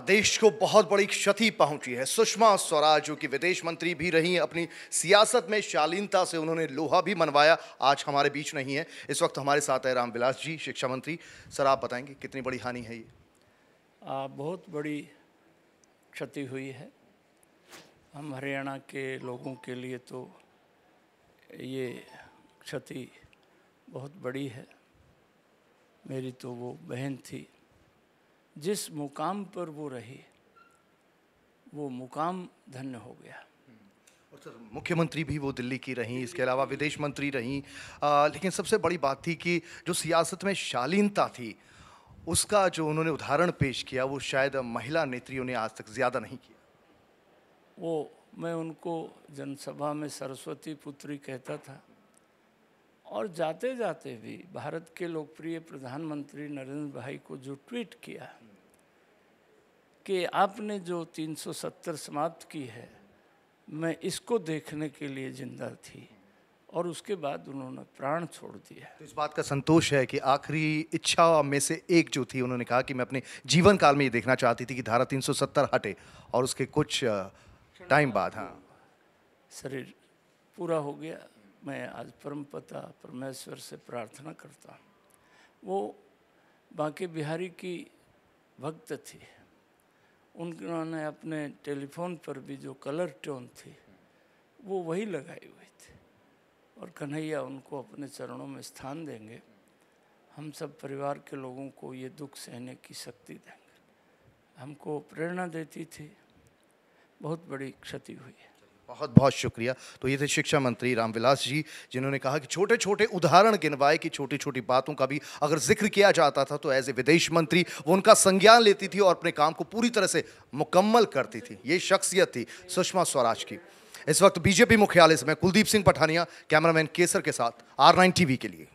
देश को बहुत बड़ी क्षति पहुंची है सुषमा स्वराज जो कि विदेश मंत्री भी रही अपनी सियासत में शालीनता से उन्होंने लोहा भी मनवाया आज हमारे बीच नहीं है इस वक्त हमारे साथ है रामविलास जी शिक्षा मंत्री सर आप बताएंगे कितनी बड़ी हानि है ये आ, बहुत बड़ी क्षति हुई है हम हरियाणा के लोगों के लिए तो ये क्षति बहुत बड़ी है मेरी तो वो बहन थी जिस मुकाम पर वो रहे वो मुकाम धन्य हो गया और सर मुख्यमंत्री भी वो दिल्ली की रहीं इसके अलावा विदेश मंत्री रहीं लेकिन सबसे बड़ी बात थी कि जो सियासत में शालीनता थी उसका जो उन्होंने उदाहरण पेश किया वो शायद महिला नेत्रियों ने आज तक ज़्यादा नहीं किया वो मैं उनको जनसभा में सरस्वती पुत्री कहता था और जाते जाते भी भारत के लोकप्रिय प्रधानमंत्री नरेंद्र भाई को जो ट्वीट किया कि आपने जो 370 समाप्त की है मैं इसको देखने के लिए जिंदा थी और उसके बाद उन्होंने प्राण छोड़ दिया तो इस बात का संतोष है कि आखिरी इच्छा में से एक जो थी उन्होंने कहा कि मैं अपने जीवन काल में ये देखना चाहती थी कि धारा 370 हटे और उसके कुछ टाइम बाद हाँ शरीर पूरा हो गया मैं आज परम पता परमेश्वर से प्रार्थना करता हूँ वो बाकी बिहारी की भक्त थी उन्होंने अपने टेलीफोन पर भी जो कलर टोन थी वो वही लगाई हुई थी और कन्हैया उनको अपने चरणों में स्थान देंगे हम सब परिवार के लोगों को ये दुख सहने की शक्ति देंगे हमको प्रेरणा देती थी बहुत बड़ी क्षति हुई है बहुत बहुत शुक्रिया तो ये थे शिक्षा मंत्री रामविलास जी जिन्होंने कहा कि छोटे छोटे उदाहरण गिनवाए कि छोटी छोटी बातों का भी अगर जिक्र किया जाता था तो एज ए विदेश मंत्री वो उनका संज्ञान लेती थी और अपने काम को पूरी तरह से मुकम्मल करती थी ये शख्सियत थी सुषमा स्वराज की इस वक्त बीजेपी मुख्यालय से मैं कुलदीप सिंह पठानिया कैमरामैन केसर के साथ आर नाइन टीवी के लिए